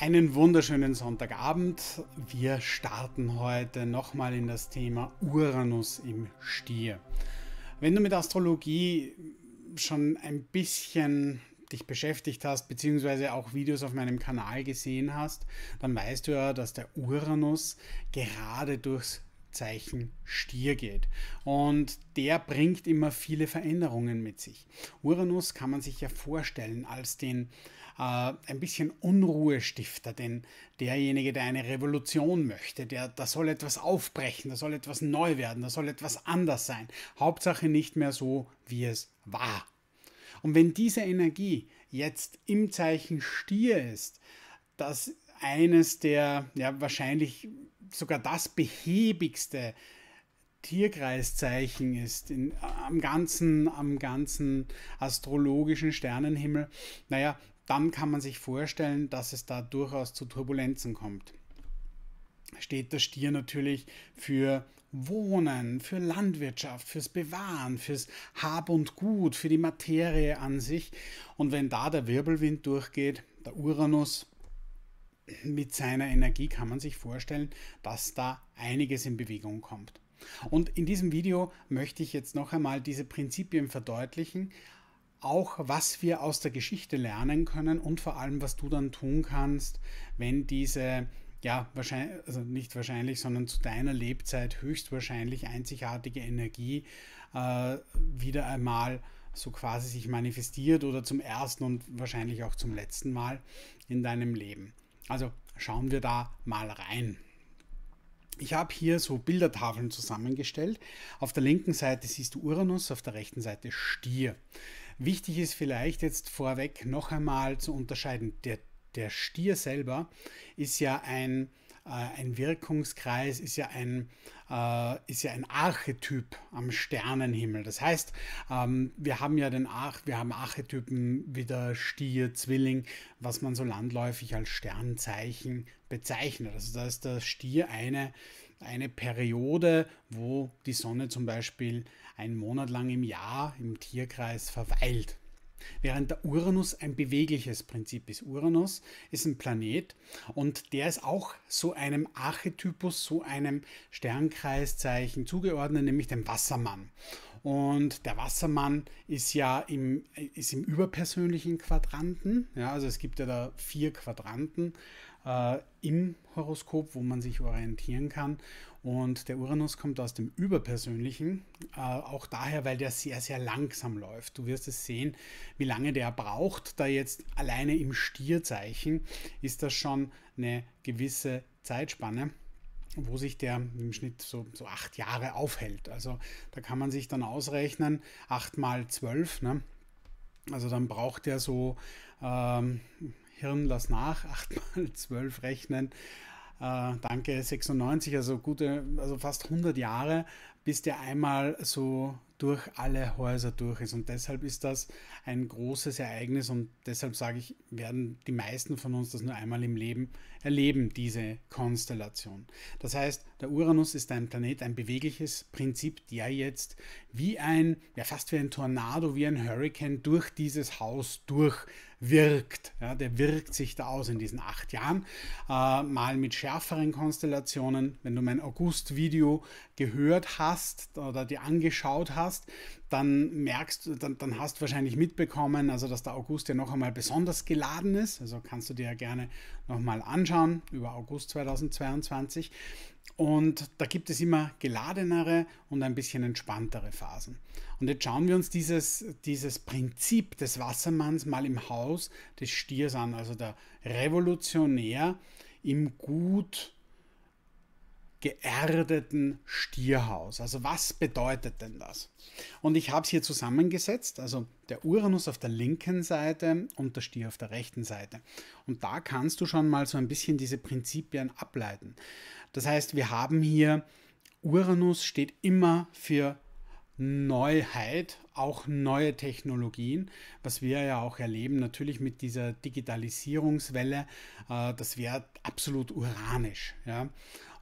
Einen wunderschönen Sonntagabend. Wir starten heute nochmal in das Thema Uranus im Stier. Wenn du mit Astrologie schon ein bisschen dich beschäftigt hast, beziehungsweise auch Videos auf meinem Kanal gesehen hast, dann weißt du ja, dass der Uranus gerade durchs Zeichen Stier geht. Und der bringt immer viele Veränderungen mit sich. Uranus kann man sich ja vorstellen als den äh, ein bisschen Unruhestifter, denn derjenige, der eine Revolution möchte, der, da soll etwas aufbrechen, da soll etwas neu werden, da soll etwas anders sein. Hauptsache nicht mehr so, wie es war. Und wenn diese Energie jetzt im Zeichen Stier ist, das eines der ja, wahrscheinlich sogar das behäbigste Tierkreiszeichen ist in, am, ganzen, am ganzen astrologischen Sternenhimmel. Naja, dann kann man sich vorstellen, dass es da durchaus zu Turbulenzen kommt. Steht der Stier natürlich für Wohnen, für Landwirtschaft, fürs Bewahren, fürs Hab und Gut, für die Materie an sich. Und wenn da der Wirbelwind durchgeht, der Uranus, mit seiner Energie kann man sich vorstellen, dass da einiges in Bewegung kommt. Und in diesem Video möchte ich jetzt noch einmal diese Prinzipien verdeutlichen, auch was wir aus der Geschichte lernen können und vor allem, was du dann tun kannst, wenn diese ja, wahrscheinlich, also nicht wahrscheinlich, sondern zu deiner Lebzeit höchstwahrscheinlich einzigartige Energie äh, wieder einmal so quasi sich manifestiert oder zum ersten und wahrscheinlich auch zum letzten Mal in deinem Leben. Also schauen wir da mal rein. Ich habe hier so Bildertafeln zusammengestellt. Auf der linken Seite siehst du Uranus, auf der rechten Seite Stier. Wichtig ist vielleicht jetzt vorweg noch einmal zu unterscheiden, der, der Stier selber ist ja ein, äh, ein Wirkungskreis, ist ja ein, äh, ist ja ein Archetyp am Sternenhimmel. Das heißt, ähm, wir haben ja den Arch, wir haben Archetypen wie der Stier, Zwilling, was man so landläufig als Sternzeichen bezeichnet. Also da ist der Stier eine, eine Periode, wo die Sonne zum Beispiel einen Monat lang im Jahr im Tierkreis verweilt. Während der Uranus ein bewegliches Prinzip ist. Uranus ist ein Planet und der ist auch so einem Archetypus, so einem Sternkreiszeichen zugeordnet, nämlich dem Wassermann. Und der Wassermann ist ja im, ist im überpersönlichen Quadranten. Ja, also es gibt ja da vier Quadranten äh, im Horoskop, wo man sich orientieren kann. Und der Uranus kommt aus dem Überpersönlichen, äh, auch daher, weil der sehr, sehr langsam läuft. Du wirst es sehen, wie lange der braucht. Da jetzt alleine im Stierzeichen ist das schon eine gewisse Zeitspanne wo sich der im Schnitt so, so acht Jahre aufhält. Also da kann man sich dann ausrechnen, acht mal zwölf, ne? Also dann braucht er so, ähm, Hirn lass nach, acht mal zwölf rechnen, äh, danke 96, also gute, also fast 100 Jahre, bis der einmal so durch alle Häuser durch ist. Und deshalb ist das ein großes Ereignis und deshalb sage ich, werden die meisten von uns das nur einmal im Leben erleben, diese Konstellation. Das heißt, der Uranus ist ein Planet, ein bewegliches Prinzip, der jetzt wie ein, ja fast wie ein Tornado, wie ein Hurricane durch dieses Haus durch wirkt. Ja, der wirkt sich da aus in diesen acht Jahren. Äh, mal mit schärferen Konstellationen. Wenn du mein August-Video gehört hast oder dir angeschaut hast, dann merkst du, dann, dann hast du wahrscheinlich mitbekommen, also dass der August ja noch einmal besonders geladen ist. Also kannst du dir ja gerne nochmal anschauen über August 2022. Und da gibt es immer geladenere und ein bisschen entspanntere Phasen. Und jetzt schauen wir uns dieses, dieses Prinzip des Wassermanns mal im Haus des Stiers an, also der Revolutionär im gut geerdeten Stierhaus. Also was bedeutet denn das? Und ich habe es hier zusammengesetzt, also der Uranus auf der linken Seite und der Stier auf der rechten Seite. Und da kannst du schon mal so ein bisschen diese Prinzipien ableiten. Das heißt, wir haben hier, Uranus steht immer für Neuheit auch neue Technologien, was wir ja auch erleben, natürlich mit dieser Digitalisierungswelle, äh, das wäre absolut uranisch. Ja?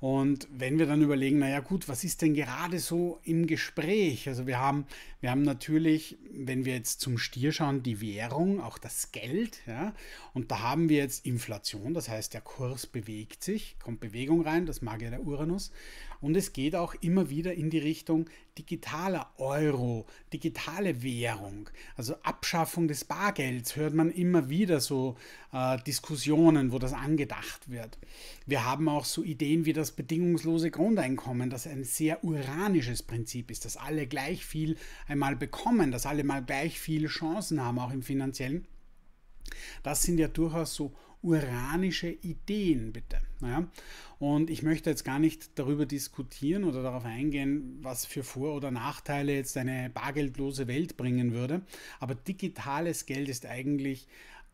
Und wenn wir dann überlegen, naja gut, was ist denn gerade so im Gespräch? Also wir haben, wir haben natürlich, wenn wir jetzt zum Stier schauen, die Währung, auch das Geld. Ja? Und da haben wir jetzt Inflation, das heißt der Kurs bewegt sich, kommt Bewegung rein, das mag ja der Uranus. Und es geht auch immer wieder in die Richtung digitaler Euro, digitale Währung, also Abschaffung des Bargelds, hört man immer wieder so äh, Diskussionen, wo das angedacht wird. Wir haben auch so Ideen wie das bedingungslose Grundeinkommen, das ein sehr uranisches Prinzip ist, dass alle gleich viel einmal bekommen, dass alle mal gleich viele Chancen haben, auch im finanziellen. Das sind ja durchaus so uranische Ideen, bitte. Ja? Und ich möchte jetzt gar nicht darüber diskutieren oder darauf eingehen, was für Vor- oder Nachteile jetzt eine bargeldlose Welt bringen würde. Aber digitales Geld ist eigentlich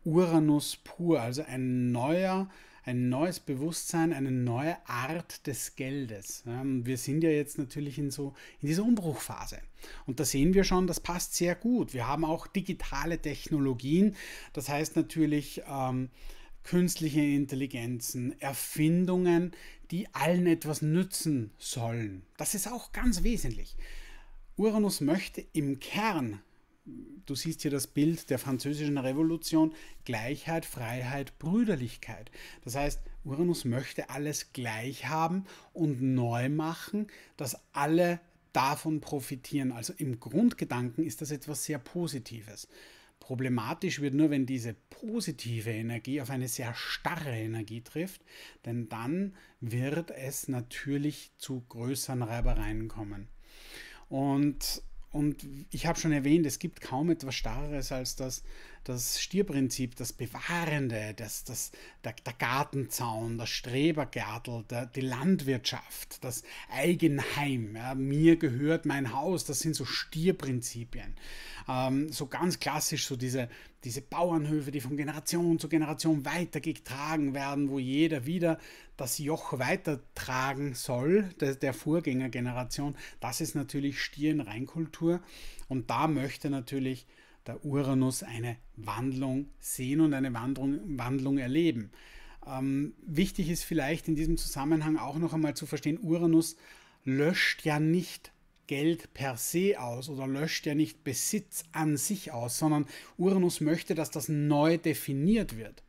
Uranus pur, also ein neuer, ein neues Bewusstsein, eine neue Art des Geldes. Wir sind ja jetzt natürlich in so in dieser Umbruchphase. Und da sehen wir schon, das passt sehr gut. Wir haben auch digitale Technologien. Das heißt natürlich, ähm, künstliche Intelligenzen, Erfindungen, die allen etwas nützen sollen. Das ist auch ganz wesentlich. Uranus möchte im Kern, du siehst hier das Bild der französischen Revolution, Gleichheit, Freiheit, Brüderlichkeit. Das heißt, Uranus möchte alles gleich haben und neu machen, dass alle davon profitieren. Also im Grundgedanken ist das etwas sehr Positives. Problematisch wird nur, wenn diese positive Energie auf eine sehr starre Energie trifft, denn dann wird es natürlich zu größeren Reibereien kommen. Und, und ich habe schon erwähnt, es gibt kaum etwas Starres als das, das Stierprinzip, das Bewahrende, das, das, der, der Gartenzaun, das Strebergärtel, der, die Landwirtschaft, das Eigenheim. Ja, mir gehört mein Haus, das sind so Stierprinzipien ähm, so ganz klassisch so diese, diese Bauernhöfe, die von Generation zu Generation weitergetragen werden, wo jeder wieder das Joch weitertragen soll, der, der Vorgängergeneration, das ist natürlich Stirnreinkultur und da möchte natürlich der Uranus eine Wandlung sehen und eine Wandlung, Wandlung erleben. Ähm, wichtig ist vielleicht in diesem Zusammenhang auch noch einmal zu verstehen, Uranus löscht ja nicht Geld per se aus oder löscht ja nicht Besitz an sich aus, sondern Uranus möchte, dass das neu definiert wird.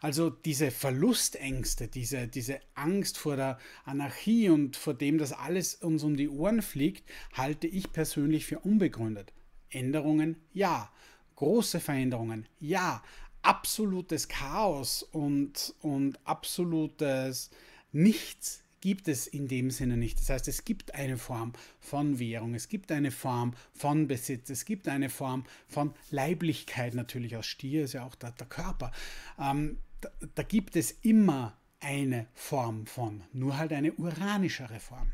Also diese Verlustängste, diese, diese Angst vor der Anarchie und vor dem, dass alles uns um die Ohren fliegt, halte ich persönlich für unbegründet. Änderungen ja, große Veränderungen ja, absolutes Chaos und, und absolutes Nichts gibt es in dem Sinne nicht. Das heißt, es gibt eine Form von Währung, es gibt eine Form von Besitz, es gibt eine Form von Leiblichkeit natürlich. Aus Stier ist ja auch der, der Körper. Ähm, da, da gibt es immer eine Form von, nur halt eine uranischere Form.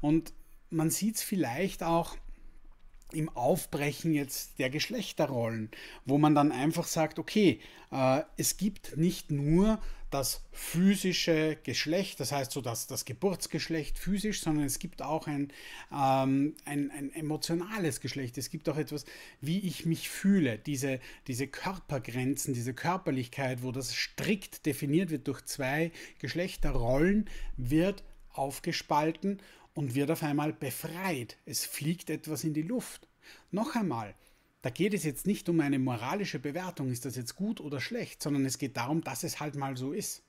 Und man sieht es vielleicht auch im Aufbrechen jetzt der Geschlechterrollen, wo man dann einfach sagt, okay, äh, es gibt nicht nur das physische Geschlecht, das heißt so das, das Geburtsgeschlecht physisch, sondern es gibt auch ein, ähm, ein, ein, emotionales Geschlecht. Es gibt auch etwas, wie ich mich fühle, diese, diese Körpergrenzen, diese Körperlichkeit, wo das strikt definiert wird durch zwei Geschlechterrollen, wird aufgespalten und wird auf einmal befreit. Es fliegt etwas in die Luft. Noch einmal, da geht es jetzt nicht um eine moralische Bewertung, ist das jetzt gut oder schlecht, sondern es geht darum, dass es halt mal so ist.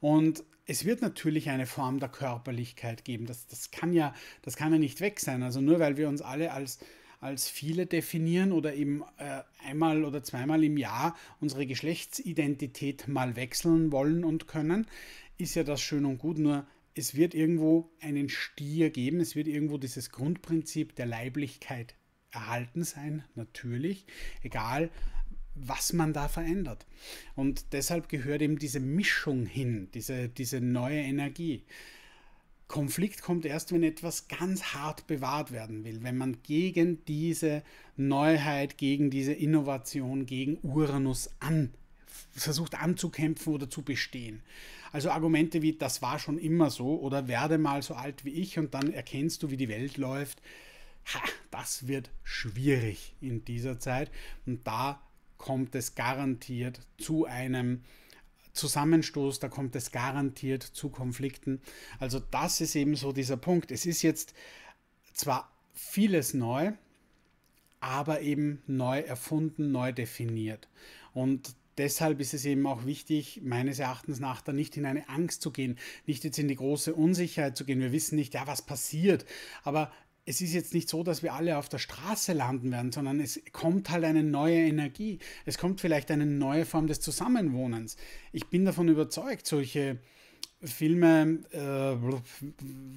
Und es wird natürlich eine Form der Körperlichkeit geben. Das, das, kann, ja, das kann ja nicht weg sein. Also nur weil wir uns alle als, als viele definieren oder eben äh, einmal oder zweimal im Jahr unsere Geschlechtsidentität mal wechseln wollen und können, ist ja das schön und gut, nur es wird irgendwo einen Stier geben, es wird irgendwo dieses Grundprinzip der Leiblichkeit erhalten sein, natürlich, egal was man da verändert. Und deshalb gehört eben diese Mischung hin, diese, diese neue Energie. Konflikt kommt erst, wenn etwas ganz hart bewahrt werden will, wenn man gegen diese Neuheit, gegen diese Innovation, gegen Uranus an, versucht anzukämpfen oder zu bestehen. Also Argumente wie, das war schon immer so oder werde mal so alt wie ich und dann erkennst du, wie die Welt läuft. Ha, das wird schwierig in dieser Zeit. Und da kommt es garantiert zu einem Zusammenstoß, da kommt es garantiert zu Konflikten. Also das ist eben so dieser Punkt. Es ist jetzt zwar vieles neu, aber eben neu erfunden, neu definiert. Und deshalb ist es eben auch wichtig, meines Erachtens nach, da nicht in eine Angst zu gehen, nicht jetzt in die große Unsicherheit zu gehen. Wir wissen nicht, ja, was passiert. Aber es ist jetzt nicht so, dass wir alle auf der Straße landen werden, sondern es kommt halt eine neue Energie. Es kommt vielleicht eine neue Form des Zusammenwohnens. Ich bin davon überzeugt, solche Filme, äh,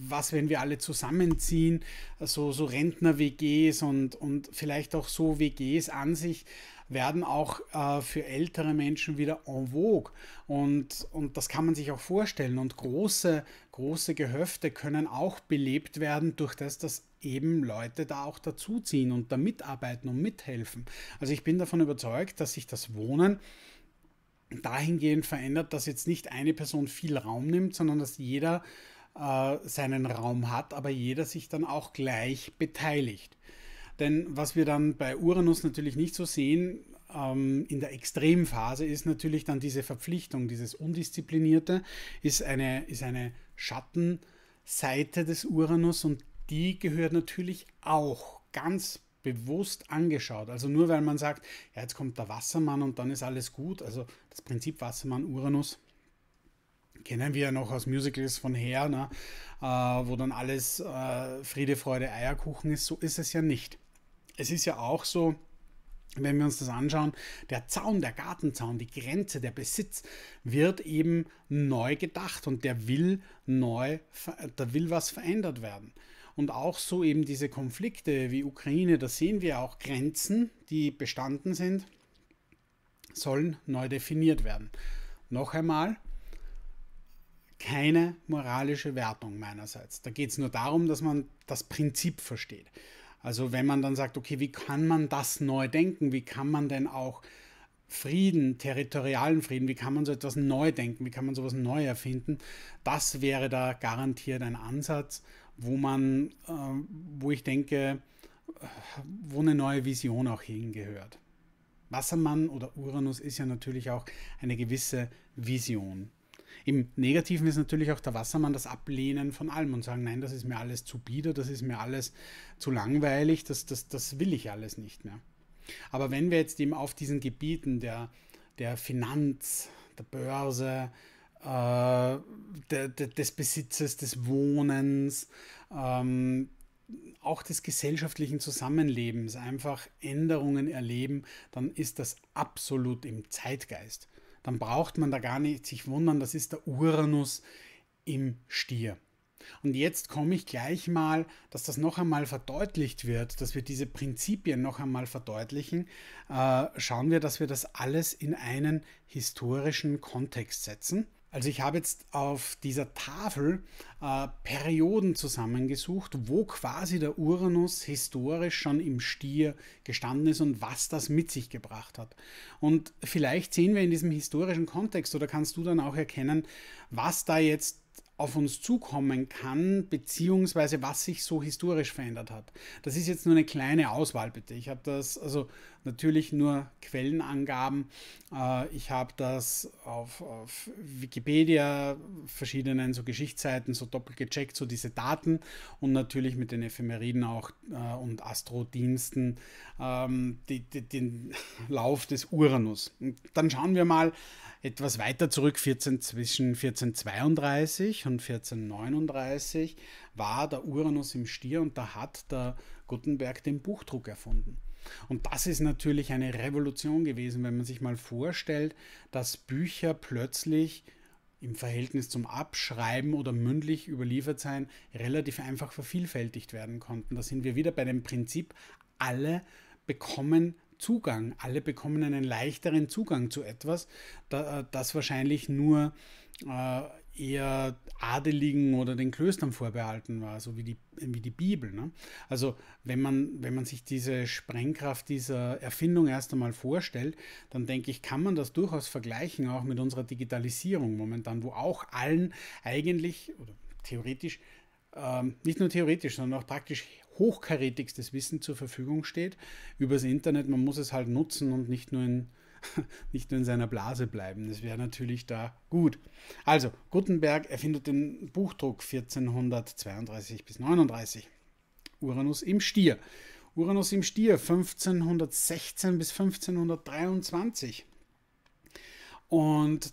was, wenn wir alle zusammenziehen, so, so Rentner-WGs und, und vielleicht auch so WGs an sich, werden auch äh, für ältere Menschen wieder en vogue. Und, und das kann man sich auch vorstellen. Und große, große Gehöfte können auch belebt werden durch das, dass eben Leute da auch dazuziehen und da mitarbeiten und mithelfen. Also ich bin davon überzeugt, dass sich das Wohnen dahingehend verändert, dass jetzt nicht eine Person viel Raum nimmt, sondern dass jeder äh, seinen Raum hat, aber jeder sich dann auch gleich beteiligt. Denn was wir dann bei Uranus natürlich nicht so sehen, ähm, in der Extremphase ist natürlich dann diese Verpflichtung, dieses Undisziplinierte, ist eine, ist eine Schattenseite des Uranus und die gehört natürlich auch ganz bewusst angeschaut. Also nur weil man sagt, ja, jetzt kommt der Wassermann und dann ist alles gut. Also das Prinzip Wassermann-Uranus kennen wir ja noch aus Musicals von her, ne? äh, wo dann alles äh, Friede, Freude, Eierkuchen ist. So ist es ja nicht es ist ja auch so, wenn wir uns das anschauen, der Zaun, der Gartenzaun, die Grenze, der Besitz wird eben neu gedacht und der will neu, da will was verändert werden. Und auch so eben diese Konflikte wie Ukraine, da sehen wir auch Grenzen, die bestanden sind, sollen neu definiert werden. Noch einmal, keine moralische Wertung meinerseits. Da geht es nur darum, dass man das Prinzip versteht. Also wenn man dann sagt, okay, wie kann man das neu denken? Wie kann man denn auch Frieden, territorialen Frieden, wie kann man so etwas neu denken? Wie kann man sowas neu erfinden? Das wäre da garantiert ein Ansatz, wo man, äh, wo ich denke, äh, wo eine neue Vision auch hingehört. Wassermann oder Uranus ist ja natürlich auch eine gewisse Vision. Im Negativen ist natürlich auch der Wassermann das Ablehnen von allem und sagen, nein, das ist mir alles zu bieder, das ist mir alles zu langweilig, das, das, das will ich alles nicht mehr. Aber wenn wir jetzt eben auf diesen Gebieten der, der Finanz, der Börse, äh, de, de, des Besitzes, des Wohnens, ähm, auch des gesellschaftlichen Zusammenlebens einfach Änderungen erleben, dann ist das absolut im Zeitgeist dann braucht man da gar nicht sich wundern, das ist der Uranus im Stier. Und jetzt komme ich gleich mal, dass das noch einmal verdeutlicht wird, dass wir diese Prinzipien noch einmal verdeutlichen, äh, schauen wir, dass wir das alles in einen historischen Kontext setzen. Also ich habe jetzt auf dieser Tafel äh, Perioden zusammengesucht, wo quasi der Uranus historisch schon im Stier gestanden ist und was das mit sich gebracht hat. Und vielleicht sehen wir in diesem historischen Kontext oder kannst du dann auch erkennen, was da jetzt auf uns zukommen kann, beziehungsweise was sich so historisch verändert hat. Das ist jetzt nur eine kleine Auswahl, bitte. Ich habe das, also natürlich nur Quellenangaben. Äh, ich habe das auf, auf, Wikipedia, verschiedenen so Geschichtsseiten so doppelt gecheckt, so diese Daten und natürlich mit den Ephemeriden auch äh, und Astrodiensten ähm, die, die, den Lauf des Uranus. Und dann schauen wir mal, etwas weiter zurück, 14, zwischen 1432 und 1439, war der Uranus im Stier und da hat der Gutenberg den Buchdruck erfunden. Und das ist natürlich eine Revolution gewesen, wenn man sich mal vorstellt, dass Bücher plötzlich im Verhältnis zum Abschreiben oder mündlich überliefert sein relativ einfach vervielfältigt werden konnten. Da sind wir wieder bei dem Prinzip, alle bekommen Zugang. Alle bekommen einen leichteren Zugang zu etwas, äh, das wahrscheinlich nur äh, eher Adeligen oder den Klöstern vorbehalten war, so wie die, wie die Bibel. Ne? Also wenn man, wenn man sich diese Sprengkraft dieser Erfindung erst einmal vorstellt, dann denke ich, kann man das durchaus vergleichen auch mit unserer Digitalisierung momentan, wo auch allen eigentlich, oder theoretisch, ähm, nicht nur theoretisch, sondern auch praktisch hochkarätigstes Wissen zur Verfügung steht übers Internet. Man muss es halt nutzen und nicht nur in, nicht nur in seiner Blase bleiben. Das wäre natürlich da gut. Also, Gutenberg erfindet den Buchdruck 1432 bis 39. Uranus im Stier. Uranus im Stier 1516 bis 1523. Und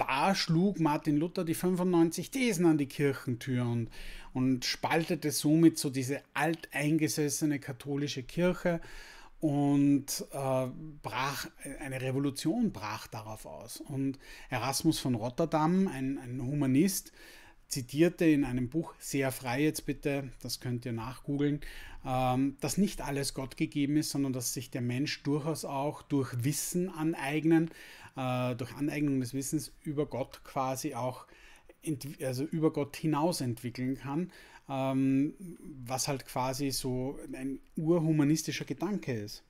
da schlug Martin Luther die 95 Thesen an die Kirchentür und, und spaltete somit so diese alteingesessene katholische Kirche und äh, brach, eine Revolution brach darauf aus. Und Erasmus von Rotterdam, ein, ein Humanist, zitierte in einem Buch, sehr frei jetzt bitte, das könnt ihr nachgoogeln, ähm, dass nicht alles Gott gegeben ist, sondern dass sich der Mensch durchaus auch durch Wissen aneignen, äh, durch Aneignung des Wissens über Gott quasi auch, also über Gott hinaus entwickeln kann, ähm, was halt quasi so ein urhumanistischer Gedanke ist.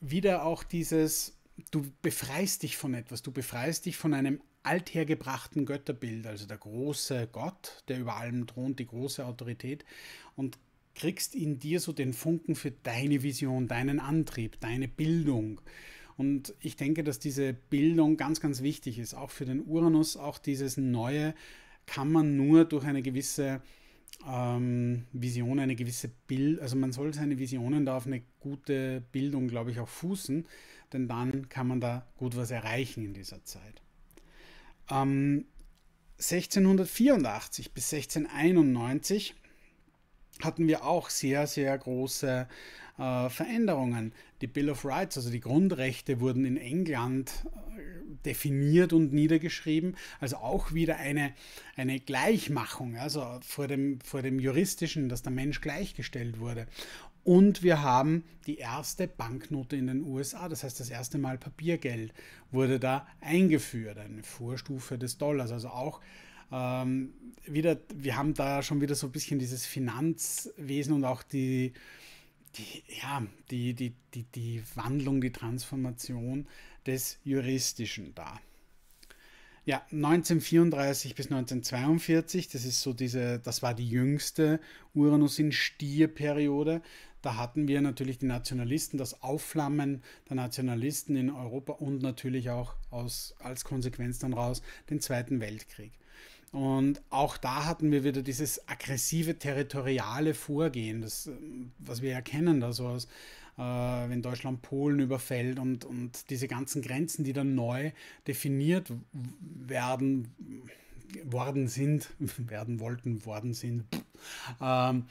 Wieder auch dieses, du befreist dich von etwas, du befreist dich von einem althergebrachten Götterbild, also der große Gott, der über allem thront, die große Autorität und kriegst in dir so den Funken für deine Vision, deinen Antrieb, deine Bildung. Und ich denke, dass diese Bildung ganz, ganz wichtig ist, auch für den Uranus, auch dieses Neue kann man nur durch eine gewisse ähm, Vision, eine gewisse Bild, also man soll seine Visionen da auf eine gute Bildung, glaube ich, auch fußen, denn dann kann man da gut was erreichen in dieser Zeit. Ähm, 1684 bis 1691 hatten wir auch sehr, sehr große äh, Veränderungen. Die Bill of Rights, also die Grundrechte, wurden in England äh, definiert und niedergeschrieben. Also auch wieder eine, eine Gleichmachung, also vor dem, vor dem juristischen, dass der Mensch gleichgestellt wurde. Und wir haben die erste Banknote in den USA, das heißt das erste Mal Papiergeld wurde da eingeführt, eine Vorstufe des Dollars. Also auch ähm, wieder, wir haben da schon wieder so ein bisschen dieses Finanzwesen und auch die, die, ja, die, die, die, die Wandlung, die Transformation des Juristischen da. Ja, 1934 bis 1942, das ist so diese, das war die jüngste Uranus in Stierperiode. Da hatten wir natürlich die Nationalisten, das Aufflammen der Nationalisten in Europa und natürlich auch aus, als Konsequenz dann raus den Zweiten Weltkrieg. Und auch da hatten wir wieder dieses aggressive territoriale Vorgehen, das, was wir erkennen da so aus, äh, wenn Deutschland Polen überfällt und, und diese ganzen Grenzen, die dann neu definiert werden, worden sind, werden wollten, worden sind. Ähm,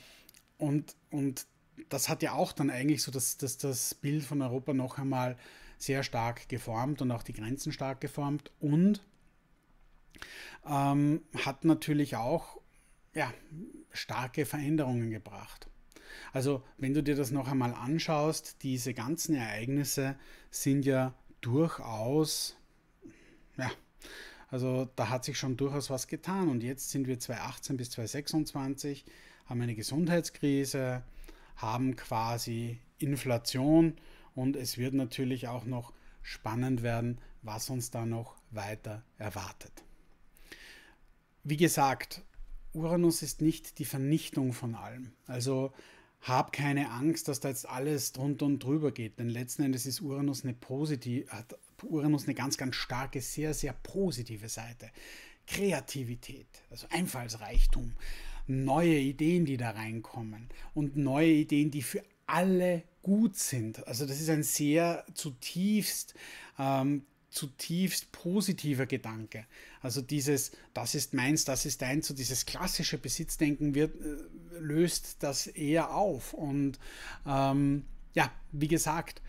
und, und das hat ja auch dann eigentlich so das, das, das Bild von Europa noch einmal sehr stark geformt und auch die Grenzen stark geformt und ähm, hat natürlich auch ja, starke Veränderungen gebracht. Also wenn du dir das noch einmal anschaust, diese ganzen Ereignisse sind ja durchaus, ja, also da hat sich schon durchaus was getan. Und jetzt sind wir 2018 bis 2026, haben eine Gesundheitskrise, haben quasi Inflation und es wird natürlich auch noch spannend werden, was uns da noch weiter erwartet. Wie gesagt, Uranus ist nicht die Vernichtung von allem. Also hab keine Angst, dass da jetzt alles drunter und drüber geht, denn letzten Endes ist Uranus eine positive, hat Uranus eine ganz, ganz starke, sehr, sehr positive Seite. Kreativität, also Einfallsreichtum, neue Ideen, die da reinkommen und neue Ideen, die für alle gut sind. Also das ist ein sehr zutiefst, ähm, zutiefst positiver Gedanke. Also dieses, das ist meins, das ist deins, so dieses klassische Besitzdenken wird, äh, löst das eher auf. Und ähm, ja, wie gesagt,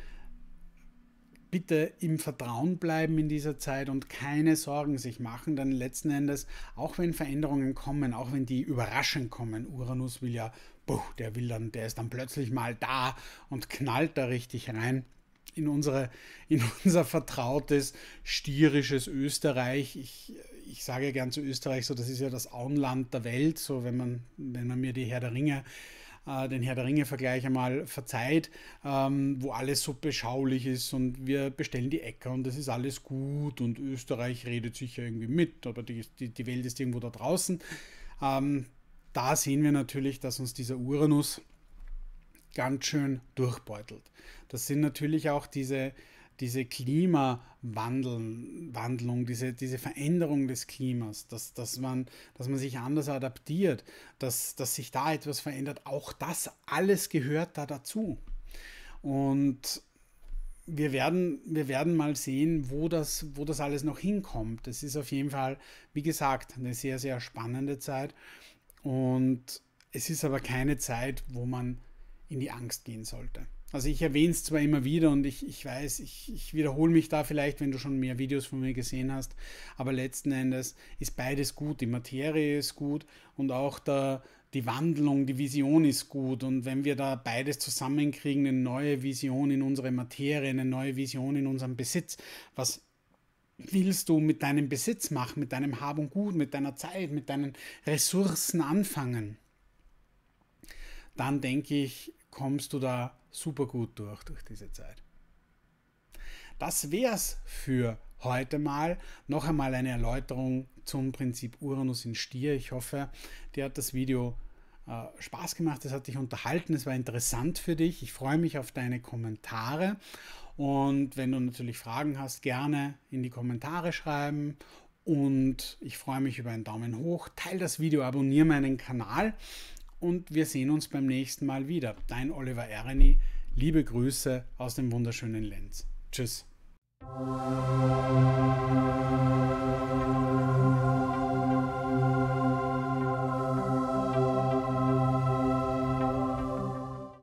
bitte im Vertrauen bleiben in dieser Zeit und keine Sorgen sich machen, denn letzten Endes, auch wenn Veränderungen kommen, auch wenn die überraschend kommen, Uranus will ja, boah, der will dann, der ist dann plötzlich mal da und knallt da richtig rein in, unsere, in unser vertrautes stierisches Österreich. Ich, ich sage gern zu Österreich so, das ist ja das Auenland der Welt, so wenn man, wenn man mir die Herr der Ringe äh, äh, den Herr der Ringe-Vergleich einmal verzeiht, ähm, wo alles so beschaulich ist und wir bestellen die Äcker und das ist alles gut und Österreich redet sicher irgendwie mit, aber die, die, die Welt ist irgendwo da draußen. Ähm, da sehen wir natürlich, dass uns dieser Uranus ganz schön durchbeutelt. Das sind natürlich auch diese diese Klimawandlung, diese, diese Veränderung des Klimas, dass, dass, man, dass man sich anders adaptiert, dass, dass sich da etwas verändert, auch das alles gehört da dazu. Und wir werden, wir werden mal sehen, wo das, wo das alles noch hinkommt. Es ist auf jeden Fall, wie gesagt, eine sehr, sehr spannende Zeit. Und es ist aber keine Zeit, wo man in die Angst gehen sollte. Also ich erwähne es zwar immer wieder und ich, ich weiß, ich, ich wiederhole mich da vielleicht, wenn du schon mehr Videos von mir gesehen hast, aber letzten Endes ist beides gut. Die Materie ist gut und auch der, die Wandlung, die Vision ist gut. Und wenn wir da beides zusammenkriegen, eine neue Vision in unsere Materie, eine neue Vision in unserem Besitz, was willst du mit deinem Besitz machen, mit deinem Hab und Gut, mit deiner Zeit, mit deinen Ressourcen anfangen? Dann denke ich, kommst du da super gut durch, durch diese Zeit. Das wär's für heute mal. Noch einmal eine Erläuterung zum Prinzip Uranus in Stier. Ich hoffe, dir hat das Video äh, Spaß gemacht, es hat dich unterhalten, es war interessant für dich. Ich freue mich auf deine Kommentare. Und wenn du natürlich Fragen hast, gerne in die Kommentare schreiben. Und ich freue mich über einen Daumen hoch. Teil das Video, abonniere meinen Kanal und wir sehen uns beim nächsten Mal wieder. Dein Oliver Ereni, liebe Grüße aus dem wunderschönen Lenz. Tschüss.